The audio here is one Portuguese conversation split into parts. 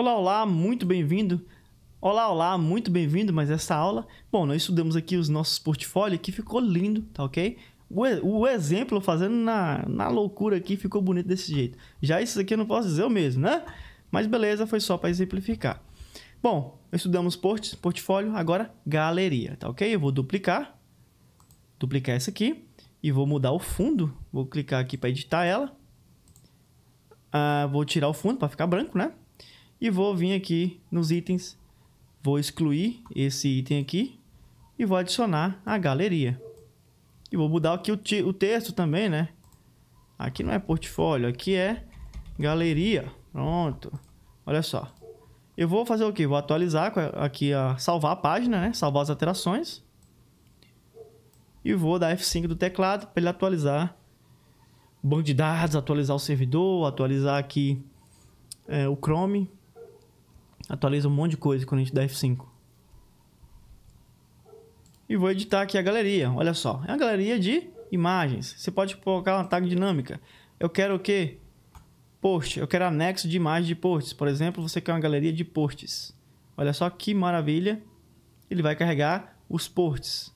Olá, olá, muito bem-vindo. Olá, olá, muito bem-vindo mais essa aula. Bom, nós estudamos aqui os nossos portfólios que ficou lindo, tá ok? O, o exemplo fazendo na, na loucura aqui ficou bonito desse jeito. Já isso aqui eu não posso dizer eu mesmo, né? Mas beleza, foi só para exemplificar. Bom, estudamos port, portfólio, agora galeria, tá ok? Eu vou duplicar, duplicar essa aqui e vou mudar o fundo. Vou clicar aqui para editar ela. Ah, vou tirar o fundo para ficar branco, né? E vou vir aqui nos itens, vou excluir esse item aqui e vou adicionar a galeria. E vou mudar aqui o, o texto também, né? Aqui não é portfólio, aqui é galeria. Pronto. Olha só. Eu vou fazer o quê? Vou atualizar aqui, a salvar a página, né? Salvar as alterações. E vou dar F5 do teclado para ele atualizar banco de dados, atualizar o servidor, atualizar aqui é, o Chrome. Atualiza um monte de coisa quando a gente dá F5. E vou editar aqui a galeria. Olha só, é uma galeria de imagens. Você pode colocar uma tag dinâmica. Eu quero o quê? Post. Eu quero anexo de imagens de posts. Por exemplo, você quer uma galeria de posts. Olha só que maravilha. Ele vai carregar os posts.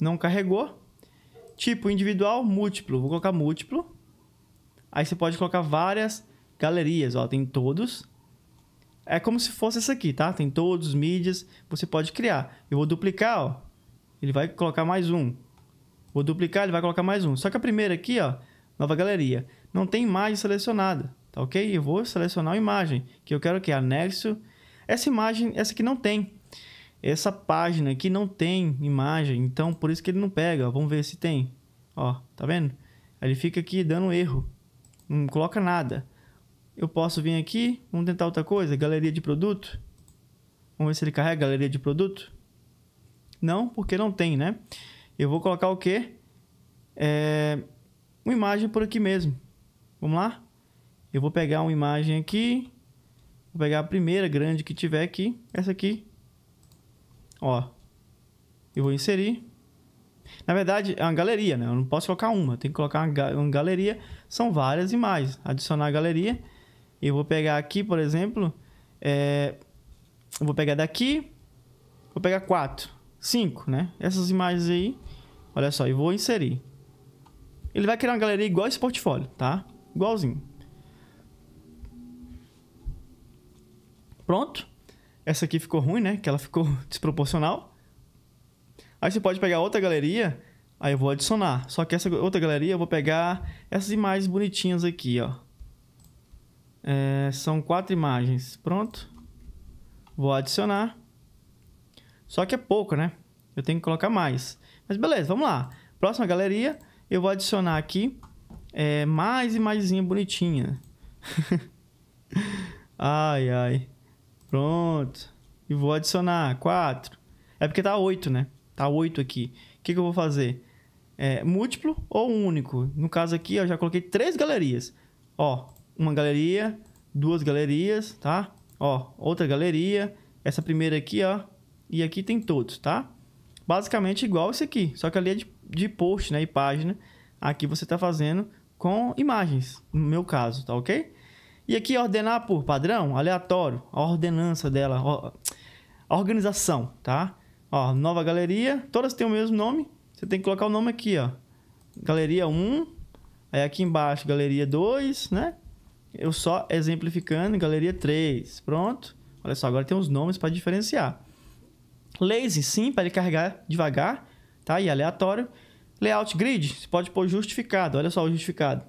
Não carregou. Tipo individual, múltiplo. Vou colocar múltiplo. Aí você pode colocar várias galerias. Ó, tem todos. É como se fosse essa aqui, tá? Tem todos os mídias, você pode criar. Eu vou duplicar, ó. Ele vai colocar mais um. Vou duplicar, ele vai colocar mais um. Só que a primeira aqui, ó, nova galeria, não tem imagem selecionada, tá ok? Eu vou selecionar a imagem, que eu quero que anexo. Essa imagem, essa aqui não tem. Essa página aqui não tem imagem, então por isso que ele não pega. Ó. Vamos ver se tem. Ó, tá vendo? Ele fica aqui dando erro. Não coloca nada. Eu posso vir aqui, vamos tentar outra coisa, galeria de produto. Vamos ver se ele carrega galeria de produto. Não, porque não tem, né? Eu vou colocar o quê? É... Uma imagem por aqui mesmo. Vamos lá? Eu vou pegar uma imagem aqui. Vou pegar a primeira grande que tiver aqui. Essa aqui. Ó. Eu vou inserir. Na verdade, é uma galeria, né? Eu não posso colocar uma. Tem que colocar uma, galeria. São várias imagens. Adicionar a galeria. Eu vou pegar aqui, por exemplo, é... eu vou pegar daqui, vou pegar 4, 5, né? Essas imagens aí, olha só, e vou inserir. Ele vai criar uma galeria igual esse portfólio, tá? Igualzinho. Pronto. Essa aqui ficou ruim, né? Que ela ficou desproporcional. Aí você pode pegar outra galeria, aí eu vou adicionar. Só que essa outra galeria eu vou pegar essas imagens bonitinhas aqui, ó. É, são quatro imagens. Pronto. Vou adicionar. Só que é pouco, né? Eu tenho que colocar mais. Mas beleza, vamos lá. Próxima galeria, eu vou adicionar aqui é, mais imagenzinha bonitinha. ai, ai. Pronto. E vou adicionar quatro. É porque tá oito, né? Tá oito aqui. O que, que eu vou fazer? É, múltiplo ou único? No caso aqui, eu já coloquei três galerias. Ó, uma galeria, duas galerias, tá? Ó, outra galeria, essa primeira aqui, ó, e aqui tem todos, tá? Basicamente igual isso aqui, só que ali é de, de post, né, e página. Aqui você tá fazendo com imagens, no meu caso, tá ok? E aqui é ordenar por padrão, aleatório, a ordenança dela, ó, a organização, tá? Ó, nova galeria, todas têm o mesmo nome, você tem que colocar o nome aqui, ó. Galeria 1, aí aqui embaixo galeria 2, né? Eu só exemplificando em galeria 3. Pronto. Olha só, agora tem os nomes para diferenciar. Lazy, sim, para ele carregar devagar, tá? E aleatório. Layout grid, você pode pôr justificado. Olha só o justificado.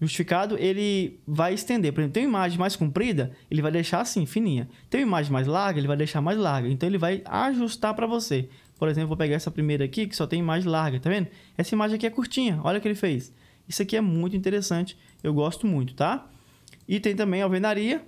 Justificado, ele vai estender. Por exemplo, tem uma imagem mais comprida, ele vai deixar assim, fininha. Tem uma imagem mais larga, ele vai deixar mais larga. Então, ele vai ajustar para você. Por exemplo, vou pegar essa primeira aqui, que só tem imagem larga, tá vendo? Essa imagem aqui é curtinha, olha o que ele fez. Isso aqui é muito interessante, eu gosto muito, tá? E tem também alvenaria,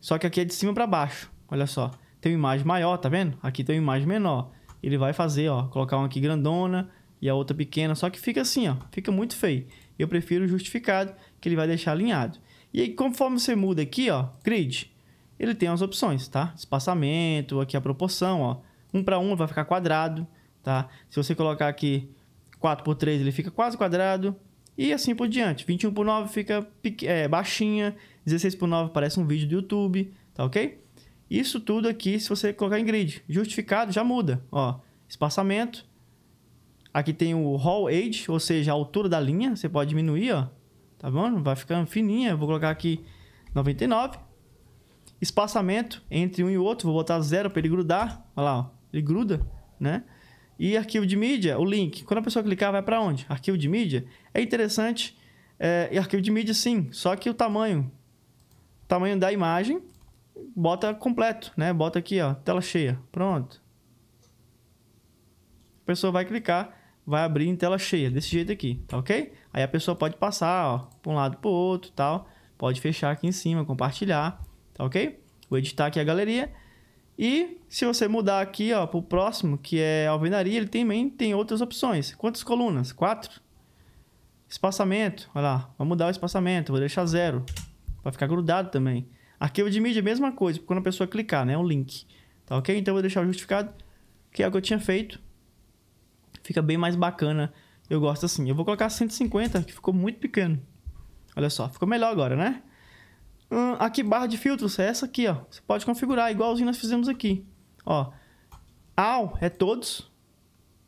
só que aqui é de cima para baixo, olha só. Tem uma imagem maior, tá vendo? Aqui tem uma imagem menor. Ele vai fazer, ó, colocar uma aqui grandona e a outra pequena, só que fica assim, ó, fica muito feio. Eu prefiro justificado, que ele vai deixar alinhado. E aí, conforme você muda aqui, ó, grid, ele tem as opções, tá? Espaçamento, aqui a proporção, ó. Um para um vai ficar quadrado, tá? Se você colocar aqui 4 por 3 ele fica quase quadrado. E assim por diante. 21 por 9 fica é, baixinha. 16 por 9 parece um vídeo do YouTube. Tá ok? Isso tudo aqui, se você colocar em grid. Justificado, já muda. Ó, espaçamento. Aqui tem o Hall Age, ou seja, a altura da linha. Você pode diminuir, ó. Tá vendo? Vai ficando fininha. Vou colocar aqui 99. Espaçamento entre um e outro. Vou botar zero para ele grudar. Olha lá, ó. Ele gruda, né? E arquivo de mídia, o link, quando a pessoa clicar, vai para onde? Arquivo de mídia. É interessante. É, e arquivo de mídia, sim. Só que o tamanho, tamanho da imagem, bota completo, né? Bota aqui, ó, tela cheia. Pronto. A pessoa vai clicar, vai abrir em tela cheia, desse jeito aqui, tá ok? Aí a pessoa pode passar, ó, para um lado para o outro, tal. Pode fechar aqui em cima, compartilhar, tá ok? Vou editar aqui a galeria. E se você mudar aqui ó, para o próximo, que é alvenaria, ele também tem outras opções. Quantas colunas? Quatro. Espaçamento, olha lá, vou mudar o espaçamento, vou deixar zero, para ficar grudado também. Arquivo de mídia, é mesma coisa, quando a pessoa clicar, né, é um link, tá ok? Então eu vou deixar o justificado, que é o que eu tinha feito. Fica bem mais bacana, eu gosto assim. Eu vou colocar 150, que ficou muito pequeno. Olha só, ficou melhor agora, né? Hum, aqui, barra de filtros, é essa aqui, ó. Você pode configurar, igualzinho nós fizemos aqui. Ó, all é todos.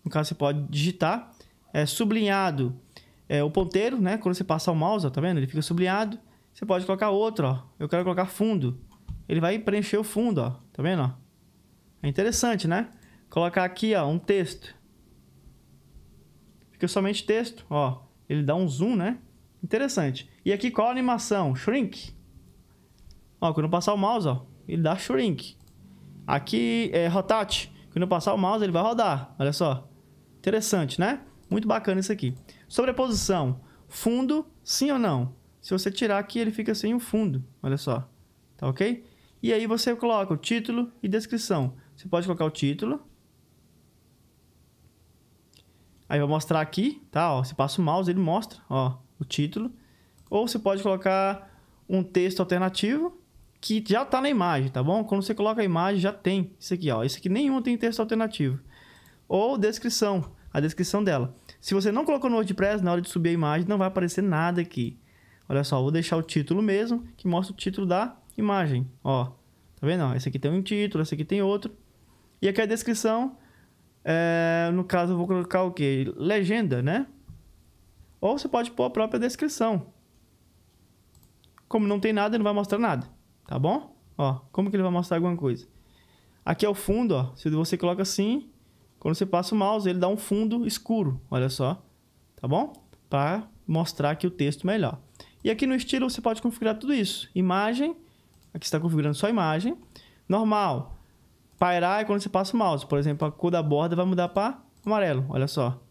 No caso, você pode digitar. É sublinhado é o ponteiro, né? Quando você passa o mouse, ó, tá vendo? Ele fica sublinhado. Você pode colocar outro, ó. Eu quero colocar fundo. Ele vai preencher o fundo, ó. Tá vendo, ó? É interessante, né? Colocar aqui, ó, um texto. Fica somente texto, ó. Ele dá um zoom, né? Interessante. E aqui qual a animação? Shrink. Ó, quando eu passar o mouse, ó, ele dá shrink. Aqui é rotate. Quando eu passar o mouse, ele vai rodar. Olha só. Interessante, né? Muito bacana isso aqui. Sobreposição. Fundo, sim ou não? Se você tirar aqui, ele fica sem o fundo. Olha só. Tá ok? E aí você coloca o título e descrição. Você pode colocar o título. Aí vai mostrar aqui, tá? Ó, você passa o mouse, ele mostra, ó, o título. Ou você pode colocar um texto alternativo, que já tá na imagem, tá bom? Quando você coloca a imagem, já tem isso aqui, ó. Isso aqui nenhum tem texto alternativo. Ou descrição, a descrição dela. Se você não colocou no WordPress, na hora de subir a imagem, não vai aparecer nada aqui. Olha só, vou deixar o título mesmo, que mostra o título da imagem, ó. Tá vendo? esse aqui tem um título, esse aqui tem outro. E aqui a descrição, é... no caso eu vou colocar o quê? Legenda, né? Ou você pode pôr a própria descrição. Como não tem nada, não vai mostrar nada. Tá bom? Ó, como que ele vai mostrar alguma coisa? Aqui é o fundo, ó. Se você coloca assim, quando você passa o mouse, ele dá um fundo escuro. Olha só. Tá bom? Para mostrar aqui o texto melhor. E aqui no estilo você pode configurar tudo isso. Imagem. Aqui está configurando só imagem. Normal. Pairar é quando você passa o mouse. Por exemplo, a cor da borda vai mudar para amarelo. Olha só.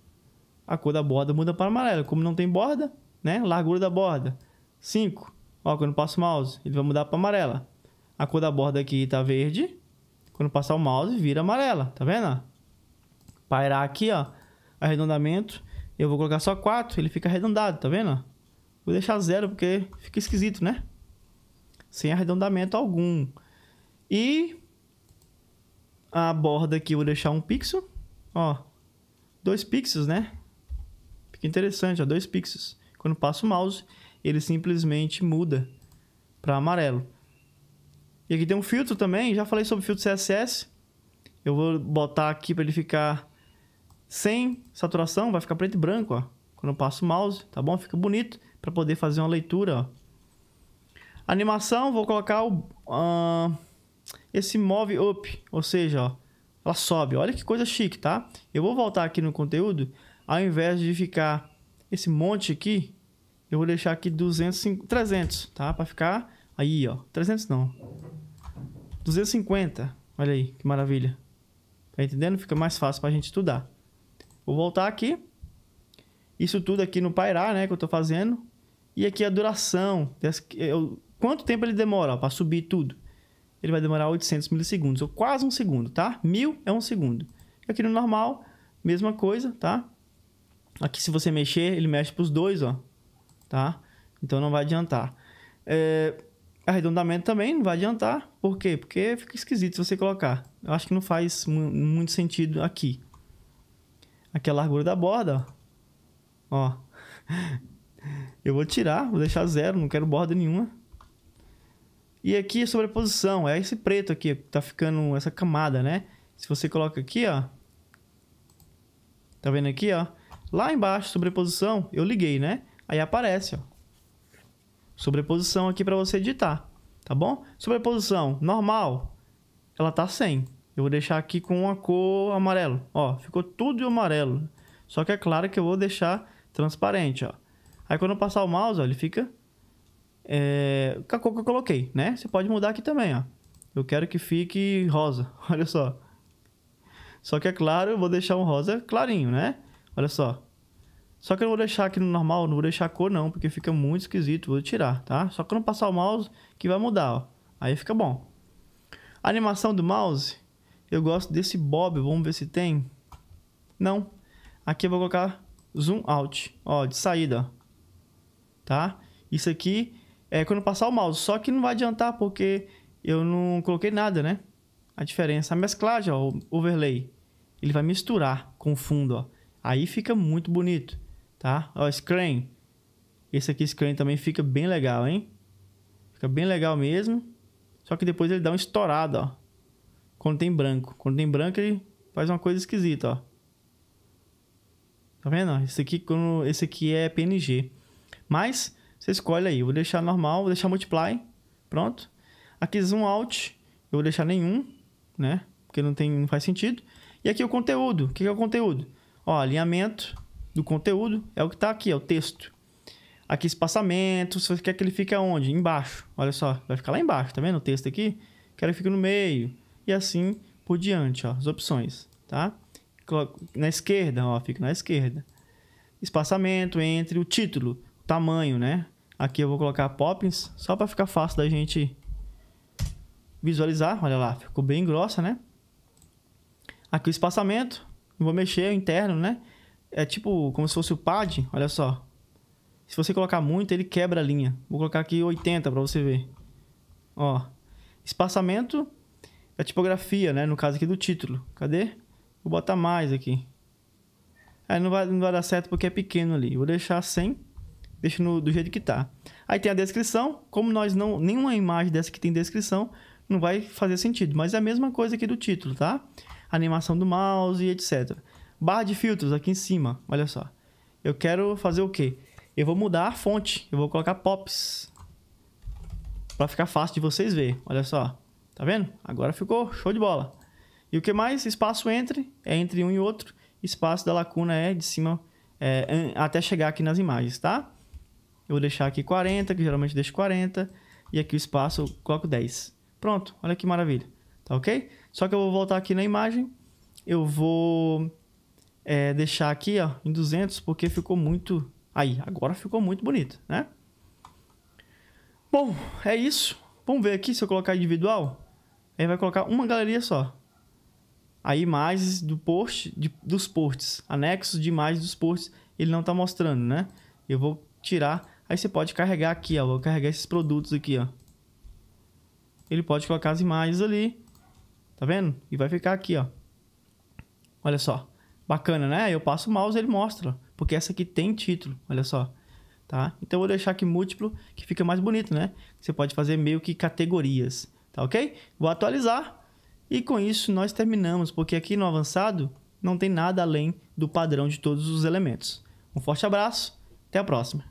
A cor da borda muda para amarelo. Como não tem borda, né? Largura da borda. 5. Ó, quando eu passo o mouse, ele vai mudar para amarela. A cor da borda aqui tá verde. Quando passar o mouse, vira amarela. Tá vendo? Pairar aqui, ó. Arredondamento. Eu vou colocar só 4, ele fica arredondado, tá vendo? Vou deixar zero porque fica esquisito, né? Sem arredondamento algum. E a borda aqui eu vou deixar um pixel. Ó, dois pixels, né? Fica interessante, ó, dois pixels. Quando passo o mouse, ele simplesmente muda para amarelo. E aqui tem um filtro também, já falei sobre o filtro CSS. Eu vou botar aqui para ele ficar sem saturação, vai ficar preto e branco, ó. Quando eu passo o mouse, tá bom? Fica bonito para poder fazer uma leitura, ó. Animação, vou colocar o, uh, esse move up, ou seja, ó, ela sobe. Olha que coisa chique, tá? Eu vou voltar aqui no conteúdo, ao invés de ficar esse monte aqui, eu vou deixar aqui 200, 300, tá? Para ficar aí, ó. 300 não. 250. Olha aí, que maravilha. Tá entendendo? Fica mais fácil para a gente estudar. Vou voltar aqui. Isso tudo aqui no pairar, né? Que eu estou fazendo. E aqui a duração. Quanto tempo ele demora para subir tudo? Ele vai demorar 800 milissegundos, ou quase um segundo, tá? Mil é um segundo. Aqui no normal, mesma coisa, tá? Aqui se você mexer, ele mexe para os dois, ó tá? Então não vai adiantar. É, arredondamento também não vai adiantar. Por quê? Porque fica esquisito se você colocar. Eu acho que não faz muito sentido aqui. Aqui é a largura da borda, ó. Eu vou tirar, vou deixar zero, não quero borda nenhuma. E aqui é sobreposição, é esse preto aqui que tá ficando essa camada, né? Se você coloca aqui, ó. Tá vendo aqui, ó? Lá embaixo, sobreposição, eu liguei, né? Aí aparece, ó. Sobreposição aqui para você editar, tá bom? Sobreposição normal, ela tá sem. Eu vou deixar aqui com a cor amarelo, ó. Ficou tudo amarelo. Só que é claro que eu vou deixar transparente, ó. Aí quando eu passar o mouse, ó, ele fica é, com a cor que eu coloquei, né? Você pode mudar aqui também, ó. Eu quero que fique rosa, olha só. Só que é claro, eu vou deixar um rosa clarinho, né? Olha só. Só que eu não vou deixar aqui no normal, não vou deixar a cor não, porque fica muito esquisito, vou tirar, tá? Só que eu não passar o mouse que vai mudar, ó. Aí fica bom. A animação do mouse, eu gosto desse bob, vamos ver se tem. Não. Aqui eu vou colocar zoom out, ó, de saída, tá? Isso aqui é quando passar o mouse, só que não vai adiantar porque eu não coloquei nada, né? A diferença, a mesclagem, ó, o overlay, ele vai misturar com o fundo, ó. Aí fica muito bonito tá? Ó, Screen. Esse aqui, Screen, também fica bem legal, hein? Fica bem legal mesmo. Só que depois ele dá uma estourada, ó. Quando tem branco. Quando tem branco, ele faz uma coisa esquisita, ó. Tá vendo? Esse aqui, quando... esse aqui é PNG. Mas, você escolhe aí. vou deixar normal, vou deixar multiply. Pronto. Aqui, zoom out. Eu vou deixar nenhum, né? Porque não, tem, não faz sentido. E aqui o conteúdo. O que é o conteúdo? Ó, alinhamento do conteúdo é o que está aqui, é o texto. Aqui, espaçamento, você quer que ele fique aonde? Embaixo. Olha só, vai ficar lá embaixo, tá vendo o texto aqui? Quero que fique no meio. E assim por diante, ó, as opções, tá? Na esquerda, ó, fica na esquerda. Espaçamento entre o título, o tamanho, né? Aqui eu vou colocar Poppins, só para ficar fácil da gente visualizar. Olha lá, ficou bem grossa, né? Aqui o espaçamento, vou mexer, o interno, né? É tipo como se fosse o pad, olha só. Se você colocar muito, ele quebra a linha. Vou colocar aqui 80 para você ver. Ó. Espaçamento da tipografia, né? No caso aqui do título. Cadê? Vou botar mais aqui. Aí é, não vai, não vai dar certo porque é pequeno ali. Vou deixar 100. Deixa no, do jeito que tá. Aí tem a descrição. Como nós não... Nenhuma imagem dessa que tem descrição não vai fazer sentido. Mas é a mesma coisa aqui do título, tá? Animação do mouse e etc. Barra de filtros aqui em cima, olha só. Eu quero fazer o quê? Eu vou mudar a fonte, eu vou colocar Pops. Pra ficar fácil de vocês verem, olha só. Tá vendo? Agora ficou show de bola. E o que mais? Espaço entre, é entre um e outro. Espaço da lacuna é de cima é, até chegar aqui nas imagens, tá? Eu vou deixar aqui 40, que geralmente deixo 40. E aqui o espaço eu coloco 10. Pronto, olha que maravilha. Tá ok? Só que eu vou voltar aqui na imagem. Eu vou é, deixar aqui ó, em 200, porque ficou muito... Aí, agora ficou muito bonito, né? Bom, é isso. Vamos ver aqui se eu colocar individual. Aí vai colocar uma galeria só. Aí imagens do post, de, dos posts, anexos de imagens dos posts, ele não está mostrando, né? Eu vou tirar. Aí você pode carregar aqui, ó. Vou carregar esses produtos aqui, ó. Ele pode colocar as imagens ali. Tá vendo? E vai ficar aqui, ó. Olha só. Bacana, né? Eu passo o mouse ele mostra, porque essa aqui tem título, olha só. Tá? Então, eu vou deixar aqui múltiplo, que fica mais bonito, né? Você pode fazer meio que categorias, tá ok? Vou atualizar e com isso nós terminamos, porque aqui no avançado não tem nada além do padrão de todos os elementos. Um forte abraço, até a próxima!